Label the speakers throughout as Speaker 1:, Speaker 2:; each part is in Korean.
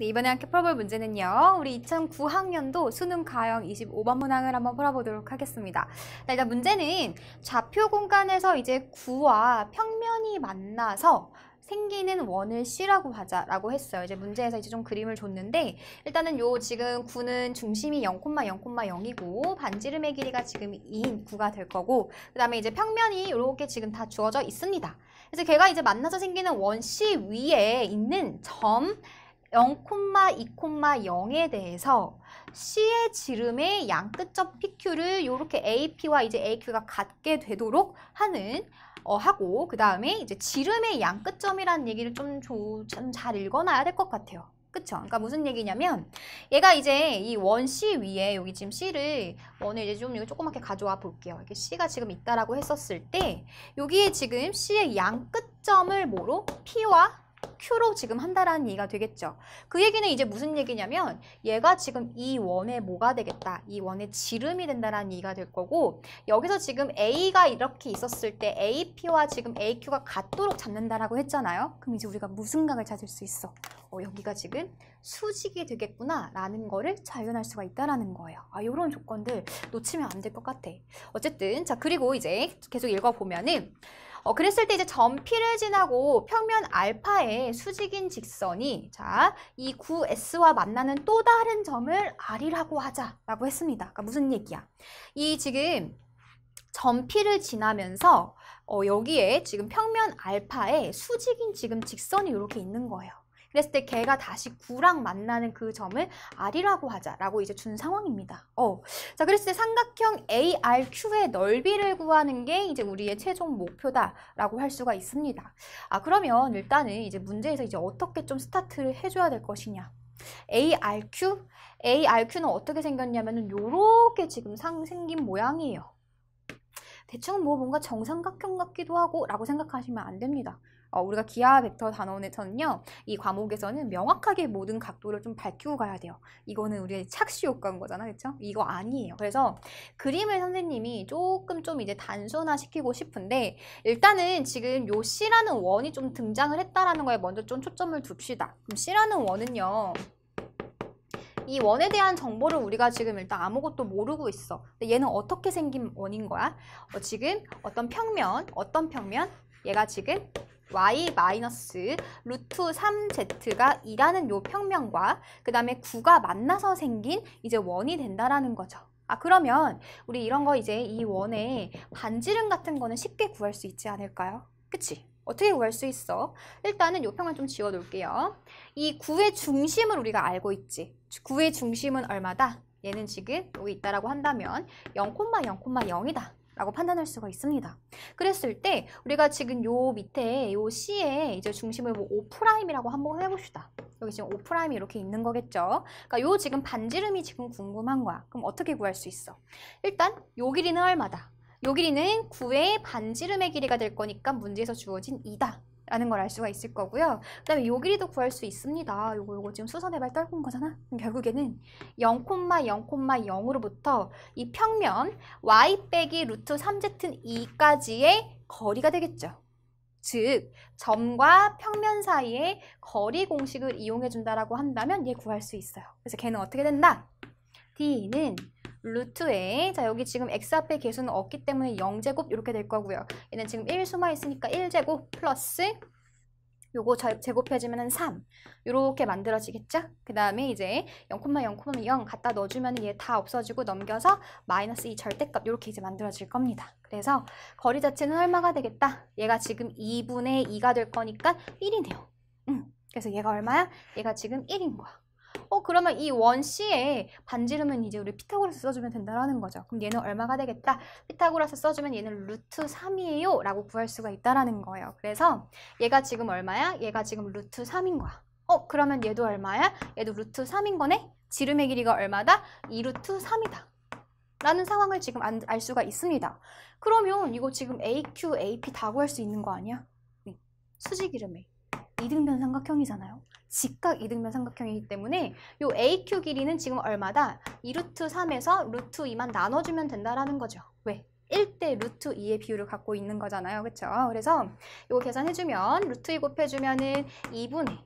Speaker 1: 네, 이번에 함께 풀어볼 문제는요. 우리 2009학년도 수능 가형 25번 문항을 한번 풀어보도록 하겠습니다. 자, 일단 문제는 좌표 공간에서 이제 구와 평면이 만나서 생기는 원을 C라고 하자라고 했어요. 이제 문제에서 이제 좀 그림을 줬는데 일단은 요 지금 구는 중심이 0,0,0이고 반지름의 길이가 지금 2인 구가 될 거고 그다음에 이제 평면이 이렇게 지금 다 주어져 있습니다. 그래서 걔가 이제 만나서 생기는 원 C 위에 있는 점 0,2,0에 대해서 C의 지름의 양끝점 PQ를 이렇게 AP와 이제 AQ가 같게 되도록 하는 어, 하고 그 다음에 이제 지름의 양끝점이라는 얘기를 좀 잘 읽어놔야 될 것 같아요. 그쵸? 그러니까 무슨 얘기냐면 얘가 이제 이 원 C 위에 여기 지금 C를 원을 이제 좀 이거 조그맣게 가져와 볼게요. 이렇게 C가 지금 있다라고 했었을 때 여기에 지금 C의 양끝점을 뭐로? P와 Q로 지금 한다라는 얘기가 되겠죠. 그 얘기는 이제 무슨 얘기냐면 얘가 지금 이 원의 뭐가 되겠다. 이 원의 지름이 된다라는 얘기가 될 거고 여기서 지금 A가 이렇게 있었을 때 AP와 지금 AQ가 같도록 잡는다라고 했잖아요. 그럼 이제 우리가 무슨 각을 찾을 수 있어? 어, 여기가 지금 수직이 되겠구나 라는 거를 자연할 수가 있다라는 거예요. 아, 요런 조건들 놓치면 안 될 것 같아. 어쨌든 자 그리고 이제 계속 읽어보면은 어, 그랬을 때 이제 전피를 지나고 평면 알파의 수직인 직선이 자, 이 9S와 만나는 또 다른 점을 R이라고 하자라고 했습니다. 그러니까 무슨 얘기야? 이 지금 전피를 지나면서 어, 여기에 지금 평면 알파의 수직인 지금 직선이 이렇게 있는 거예요. 그랬을 때 걔가 다시 구랑 만나는 그 점을 R이라고 하자라고 이제 준 상황입니다. 어. 자, 그랬을 때 삼각형 ARQ의 넓이를 구하는 게 이제 우리의 최종 목표다라고 할 수가 있습니다. 아, 그러면 일단은 이제 문제에서 이제 어떻게 좀 스타트를 해줘야 될 것이냐. ARQ? ARQ는 어떻게 생겼냐면은 요렇게 지금 상 생긴 모양이에요. 대충 뭐 뭔가 정삼각형 같기도 하고 라고 생각하시면 안 됩니다. 어, 우리가 기하 벡터 단원에서는요 이 과목에서는 명확하게 모든 각도를 좀 밝히고 가야 돼요 이거는 우리의 착시 효과인 거잖아 그쵸? 이거 아니에요 그래서 그림을 선생님이 조금 좀 이제 단순화 시키고 싶은데 일단은 지금 요 C라는 원이 좀 등장을 했다라는 거에 먼저 좀 초점을 둡시다 그럼 C라는 원은요 이 원에 대한 정보를 우리가 지금 일단 아무것도 모르고 있어. 근데 얘는 어떻게 생긴 원인 거야? 어, 지금 어떤 평면, 어떤 평면, 얘가 지금 y 마이너스 루트 3z가 2라는 요 평면과 그 다음에 9가 만나서 생긴 이제 원이 된다라는 거죠. 아 그러면 우리 이런 거 이제 이 원의 반지름 같은 거는 쉽게 구할 수 있지 않을까요? 그치? 어떻게 구할 수 있어? 일단은 요 평만 좀 지워놓을게요. 이 구의 중심을 우리가 알고 있지. 구의 중심은 얼마다? 얘는 지금 여기 있다라고 한다면 0,0,0이다. 라고 판단할 수가 있습니다. 그랬을 때 우리가 지금 요 밑에 요 c 에 이제 중심을 뭐 5'이라고 한번 해봅시다. 여기 지금 5'이 이렇게 있는 거겠죠. 그러니까 요 지금 반지름이 지금 궁금한 거야. 그럼 어떻게 구할 수 있어? 일단 요 길이는 얼마다? 요 길이는 9의 반지름의 길이가 될 거니까 문제에서 주어진 2다. 라는 걸 알 수가 있을 거고요. 그 다음에 요 길이도 구할 수 있습니다. 요거 요거 지금 수선해발 떨군 거잖아. 결국에는 0,0,0으로부터 이 평면 y 빼기 루트 3z2까지의 거리가 되겠죠. 즉, 점과 평면 사이의 거리 공식을 이용해 준다라고 한다면 얘 구할 수 있어요. 그래서 걔는 어떻게 된다? d는 루트에 자 여기 지금 x 앞에 개수는 없기 때문에 0제곱 이렇게 될 거고요. 얘는 지금 1수만 있으니까 1제곱 플러스 요거 제곱해주면 은3 요렇게 만들어지겠죠? 그 다음에 이제 0,0,0 갖다 넣어주면 얘 다 없어지고 넘겨서 마이너스 2 절대값 요렇게 이제 만들어질 겁니다. 그래서 거리 자체는 얼마가 되겠다? 얘가 지금 2분의 2가 될 거니까 1이네요. 응. 그래서 얘가 얼마야? 얘가 지금 1인 거야. 어 그러면 이원씨에 반지름은 이제 우리 피타고라스 써주면 된다라는 거죠. 그럼 얘는 얼마가 되겠다? 피타고라스 써주면 얘는 루트 3이에요 라고 구할 수가 있다라는 거예요. 그래서 얘가 지금 얼마야? 얘가 지금 루트 3인 거야. 어 그러면 얘도 얼마야? 얘도 루트 3인 거네? 지름의 길이가 얼마다? 2루트 3이다. 라는 상황을 지금 안, 알 수가 있습니다. 그러면 이거 지금 AQ, AP 다 구할 수 있는 거 아니야? 네. 수직 이름에 이등변 삼각형이잖아요. 직각 이등변 삼각형이기 때문에 요 AQ 길이는 지금 얼마다? 2루트 3에서 루트 2만 나눠주면 된다라는 거죠. 왜? 1대 루트 2의 비율을 갖고 있는 거잖아요. 그렇죠? 그래서 이거 계산해주면 루트 2 곱해주면 은 2분의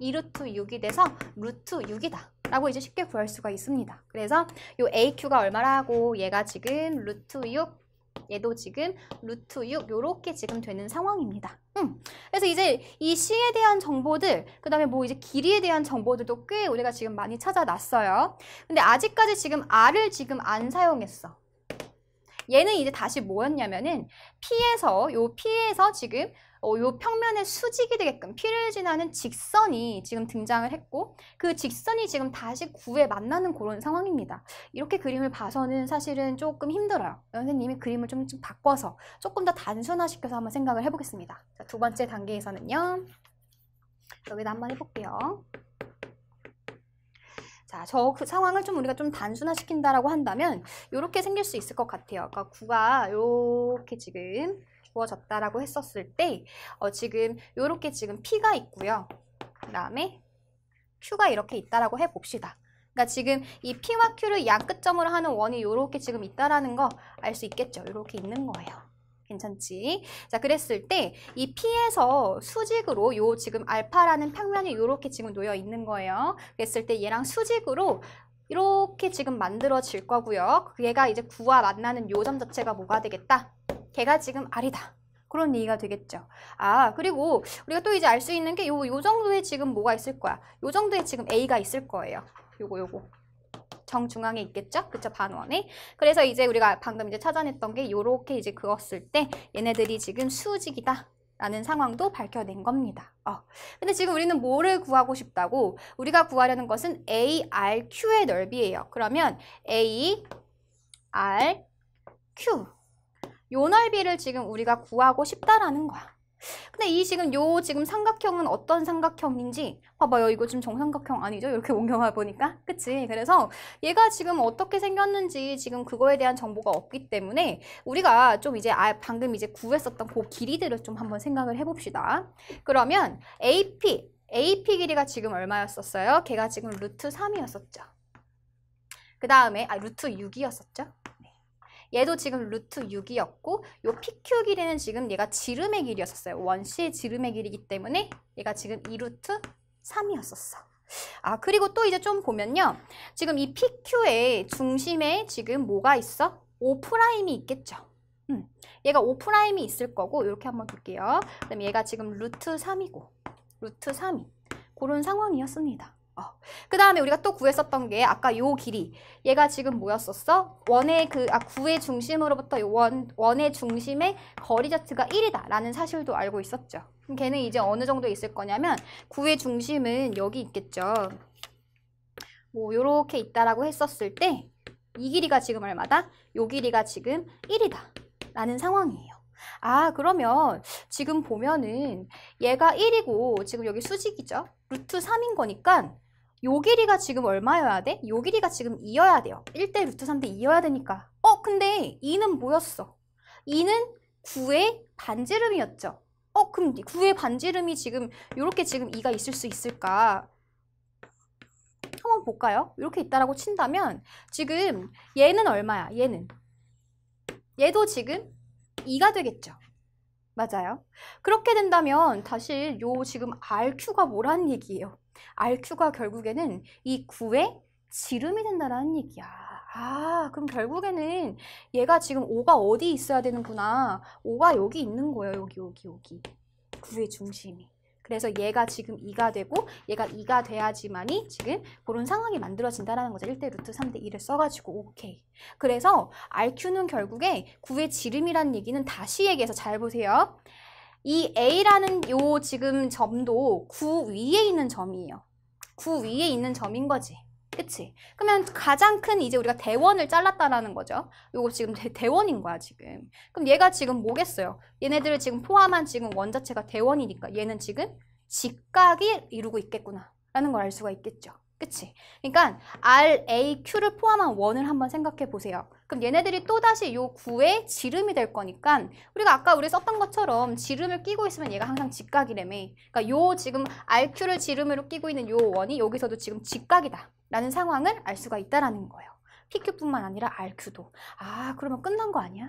Speaker 1: 2루트 6이 돼서 루트 6이다. 라고 이제 쉽게 구할 수가 있습니다. 그래서 이 AQ가 얼마라고 얘가 지금 루트 6 얘도 지금 루트 6 요렇게 지금 되는 상황입니다. 음. 그래서 이제 이 C에 대한 정보들, 그 다음에 뭐 이제 길이에 대한 정보들도 꽤 우리가 지금 많이 찾아놨어요. 근데 아직까지 지금 R을 지금 안 사용했어. 얘는 이제 다시 뭐였냐면은 P에서, 요 P에서 지금 어, 요 평면의 수직이 되게끔 피를 지나는 직선이 지금 등장을 했고 그 직선이 지금 다시 구에 만나는 그런 상황입니다. 이렇게 그림을 봐서는 사실은 조금 힘들어요. 선생님이 그림을 좀, 좀 바꿔서 조금 더 단순화시켜서 한번 생각을 해보겠습니다. 자, 두 번째 단계에서는요. 여기다 한번 해볼게요. 자, 저그 상황을 좀 우리가 좀 단순화시킨다라고 한다면 이렇게 생길 수 있을 것 같아요. 그러니까 구가 이렇게 지금 구워졌다라고 했었을 때 어, 지금 이렇게 지금 P가 있고요. 그 다음에 Q가 이렇게 있다라고 해봅시다. 그러니까 지금 이 P와 Q를 약끝점으로 하는 원이 이렇게 지금 있다라는 거 알 수 있겠죠? 이렇게 있는 거예요. 괜찮지? 자, 그랬을 때 이 P에서 수직으로 요 지금 알파라는 평면이 이렇게 지금 놓여 있는 거예요. 그랬을 때 얘랑 수직으로 이렇게 지금 만들어질 거고요. 얘가 이제 구와 만나는 요점 자체가 뭐가 되겠다? 걔가 지금 알이다. 그런 얘기가 되겠죠. 아, 그리고 우리가 또 이제 알 수 있는 게 요, 요정도에 지금 뭐가 있을 거야. 요정도에 지금 A가 있을 거예요. 요거, 요거. 정중앙에 있겠죠? 그쵸? 반원에. 그래서 이제 우리가 방금 이제 찾아냈던 게 요렇게 이제 그었을 때 얘네들이 지금 수직이다. 라는 상황도 밝혀낸 겁니다. 어. 근데 지금 우리는 뭐를 구하고 싶다고? 우리가 구하려는 것은 ARQ의 넓이예요. 그러면 ARQ 요 넓이를 지금 우리가 구하고 싶다라는 거야. 근데 이 지금 요 지금 삼각형은 어떤 삼각형인지 봐봐요 이거 지금 정삼각형 아니죠 이렇게 옮겨와 보니까 그치 그래서 얘가 지금 어떻게 생겼는지 지금 그거에 대한 정보가 없기 때문에 우리가 좀 이제 아, 방금 이제 구했었던 그 길이들을 좀 한번 생각을 해봅시다 그러면 AP AP 길이가 지금 얼마였었어요 걔가 지금 루트 3이었었죠 그 다음에 아 루트 6이었었죠 얘도 지금 루트 6이었고 요 PQ 길이는 지금 얘가 지름의 길이었어요 원시의 지름의 길이기 때문에 얘가 지금 2루트 3이었었어. 아 그리고 또 이제 좀 보면요. 지금 이 PQ의 중심에 지금 뭐가 있어? 5'이 있겠죠. 음, 얘가 5'이 있을 거고 이렇게 한번 볼게요. 그럼 얘가 지금 루트 3이고 루트 3이 그런 상황이었습니다. 어. 그 다음에 우리가 또 구했었던 게 아까 요 길이 얘가 지금 뭐였었어? 원의 그 아, 구의 중심으로부터 요 원, 원의 중심의 거리 자체가 1이다 라는 사실도 알고 있었죠 그럼 걔는 이제 어느 정도 있을 거냐면 구의 중심은 여기 있겠죠 뭐 요렇게 있다라고 했었을 때 이 길이가 지금 얼마다? 요 길이가 지금 1이다 라는 상황이에요 아 그러면 지금 보면은 얘가 1이고 지금 여기 수직이죠 루트 3인 거니까 요 길이가 지금 얼마여야 돼? 요 길이가 지금 2여야 돼요. 1대 루트 3대 2여야 되니까. 어, 근데 2는 뭐였어? 2는 9의 반지름이었죠. 어, 그럼 9의 반지름이 지금 이렇게 지금 2가 있을 수 있을까? 한번 볼까요? 이렇게 있다라고 친다면 지금 얘는 얼마야? 얘는 얘도 지금 2가 되겠죠. 맞아요. 그렇게 된다면 사실 요 지금 RQ가 뭐라는 얘기예요? RQ가 결국에는 이 9의 지름이 된다라는 얘기야. 아, 그럼 결국에는 얘가 지금 5가 어디 있어야 되는구나. 5가 여기 있는 거예요. 여기, 여기, 여기. 9의 중심이. 그래서 얘가 지금 2가 되고 얘가 2가 돼야지만이 지금 그런 상황이 만들어진다라는 거죠. 1대 루트 3대 2를 써가지고 오케이. 그래서 RQ는 결국에 9의 지름이란 얘기는 다시 얘기해서 잘 보세요. 이 A라는 요 지금 점도 구 위에 있는 점이에요. 구 위에 있는 점인 거지. 그치? 그러면 가장 큰 이제 우리가 대원을 잘랐다라는 거죠. 요거 지금 대, 원인 거야, 지금. 그럼 얘가 지금 뭐겠어요? 얘네들을 지금 포함한 지금 원자체가 대원이니까 얘는 지금 직각이 이루고 있겠구나. 라는 걸 알 수가 있겠죠. 그치? 그러니까 R, A, Q를 포함한 원을 한번 생각해 보세요. 그럼 얘네들이 또다시 요 구의 지름이 될 거니까 우리가 아까 우리 썼던 것처럼 지름을 끼고 있으면 얘가 항상 직각이래며 그러니까 요 지금 RQ를 지름으로 끼고 있는 요 원이 여기서도 지금 직각이다 라는 상황을 알 수가 있다라는 거예요. PQ뿐만 아니라 RQ도. 아 그러면 끝난 거 아니야?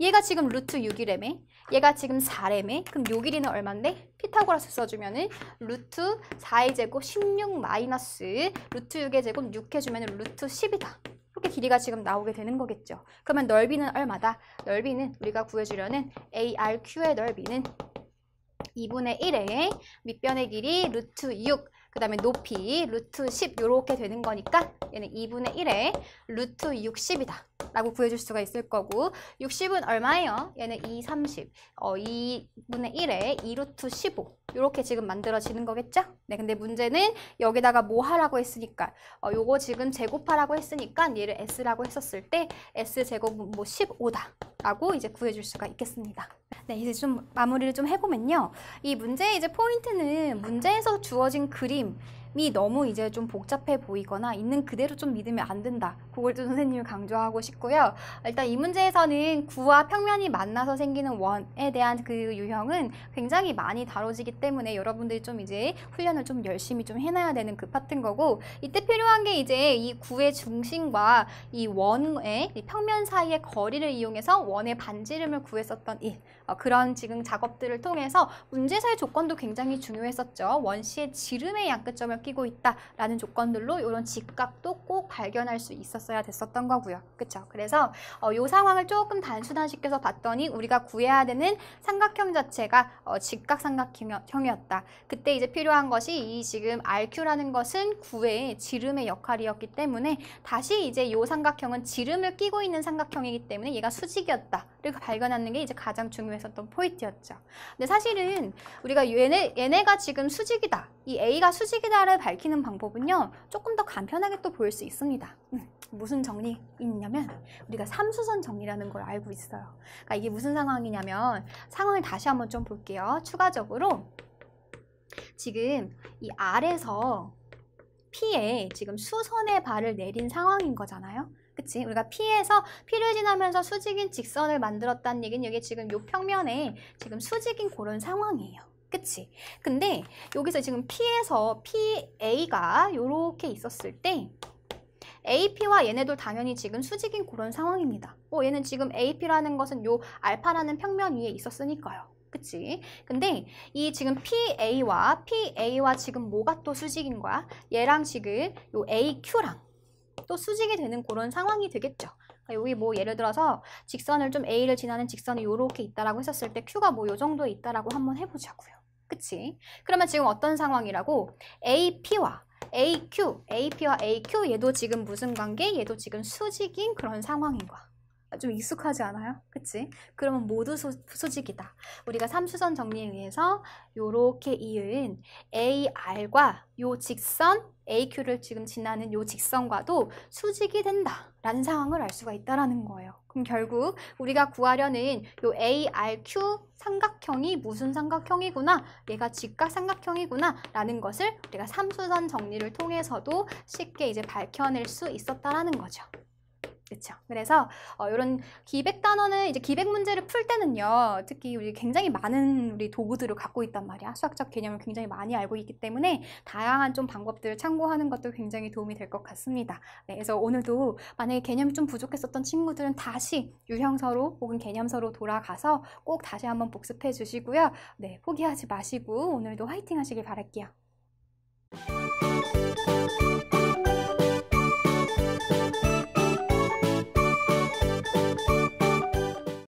Speaker 1: 얘가 지금 루트 6이래매. 얘가 지금 4래매. 그럼 요 길이는 얼만데? 피타고라스 써주면은 루트 4의 제곱 16 마이너스 루트 6의 제곱 6 해주면은 루트 10이다. 이렇게 길이가 지금 나오게 되는 거겠죠. 그러면 넓이는 얼마다? 넓이는 우리가 구해주려는 ARQ의 넓이는 2분의 1에 밑변의 길이 루트 6, 그 다음에 높이 루트 10 이렇게 되는 거니까 얘는 2분의 1에 루트 60이다. 라고 구해줄 수가 있을 거고 60은 얼마예요? 얘는 2, 30 어, 2분의 1에 2루트 15 이렇게 지금 만들어지는 거겠죠? 네, 근데 문제는 여기다가 뭐 하라고 했으니까 어, 요거 지금 제곱하라고 했으니까 얘를 S라고 했었을 때 S제곱은 뭐 15다 라고 이제 구해줄 수가 있겠습니다 네, 이제 좀 마무리를 좀 해보면요 이 문제의 이제 포인트는 문제에서 주어진 그림 믿음이 너무 이제 좀 복잡해 보이거나 있는 그대로 좀 믿으면 안 된다. 그걸 좀 선생님이 강조하고 싶고요. 일단 이 문제에서는 구와 평면이 만나서 생기는 원에 대한 그 유형은 굉장히 많이 다뤄지기 때문에 여러분들이 좀 이제 훈련을 좀 열심히 좀 해놔야 되는 그 파트인 거고 이때 필요한 게 이제 이 구의 중심과 이 원의 이 평면 사이의 거리를 이용해서 원의 반지름을 구했었던 일 어, 그런 지금 작업들을 통해서 문제서의 조건도 굉장히 중요했었죠. 원씨의 지름의 양끝점을 무게가 끼고 있다라는 조건들로 이런 직각도 꼭 발견할 수 있었어야 됐었던 거고요. 그렇죠? 그래서 어, 이 상황을 조금 단순화시켜서 봤더니 우리가 구해야 되는 삼각형 자체가 어, 직각삼각형이었다. 그때 이제 필요한 것이 이 지금 RQ라는 것은 구의 지름의 역할이었기 때문에 다시 이제 이 삼각형은 지름을 끼고 있는 삼각형이기 때문에 얘가 수직이었다 그리고 발견하는 게 이제 가장 중요했었던 포인트였죠. 근데 사실은 우리가 얘네, 얘네가 지금 수직이다. 이 A가 수직이다를 밝히는 방법은요. 조금 더 간편하게 또 보일 수 있습니다. 음, 무슨 정리 있냐면 우리가 삼수선 정리라는 걸 알고 있어요. 그러니까 이게 무슨 상황이냐면 상황을 다시 한번 좀 볼게요. 추가적으로 지금 이 R에서 P에 지금 수선의 발을 내린 상황인 거잖아요. 그치? 우리가 P에서 P를 지나면서 수직인 직선을 만들었다는 얘기는 여기 지금 요 평면에 지금 수직인 그런 상황이에요. 그치? 근데 여기서 지금 P에서 PA가 이렇게 있었을 때 AP와 얘네들 당연히 지금 수직인 그런 상황입니다. 어, 얘는 지금 AP라는 것은 요 알파라는 평면 위에 있었으니까요. 그치? 근데 이 지금 PA와 PA와 지금 뭐가 또 수직인 거야? 얘랑 지금 요 AQ랑 또 수직이 되는 그런 상황이 되겠죠. 그러니까 여기 뭐 예를 들어서 직선을 좀 A를 지나는 직선이 이렇게 있다라고 했었을 때 Q가 뭐 요 정도에 있다라고 한번 해보자고요. 그치? 그러면 지금 어떤 상황이라고? AP와 AQ, AP와 AQ 얘도 지금 무슨 관계? 얘도 지금 수직인 그런 상황인 거야. 좀 익숙하지 않아요? 그치? 그러면 모두 소, 수직이다. 우리가 삼수선 정리에 의해서 요렇게 이은 AR과 요 직선 AQ를 지금 지나는 요 직선과도 수직이 된다라는 상황을 알 수가 있다라는 거예요. 그럼 결국 우리가 구하려는 요 ARQ 삼각형이 무슨 삼각형이구나 얘가 직각 삼각형이구나 라는 것을 우리가 삼수선 정리를 통해서도 쉽게 이제 밝혀낼 수 있었다라는 거죠. 그렇죠. 그래서 어, 이런 기백 단어는 이제 기백 문제를 풀 때는요. 특히 우리 굉장히 많은 우리 도구들을 갖고 있단 말이야. 수학적 개념을 굉장히 많이 알고 있기 때문에 다양한 좀 방법들을 참고하는 것도 굉장히 도움이 될 것 같습니다. 네, 그래서 오늘도 만약에 개념이 좀 부족했었던 친구들은 다시 유형서로 혹은 개념서로 돌아가서 꼭 다시 한번 복습해 주시고요. 네, 포기하지 마시고 오늘도 화이팅 하시길 바랄게요.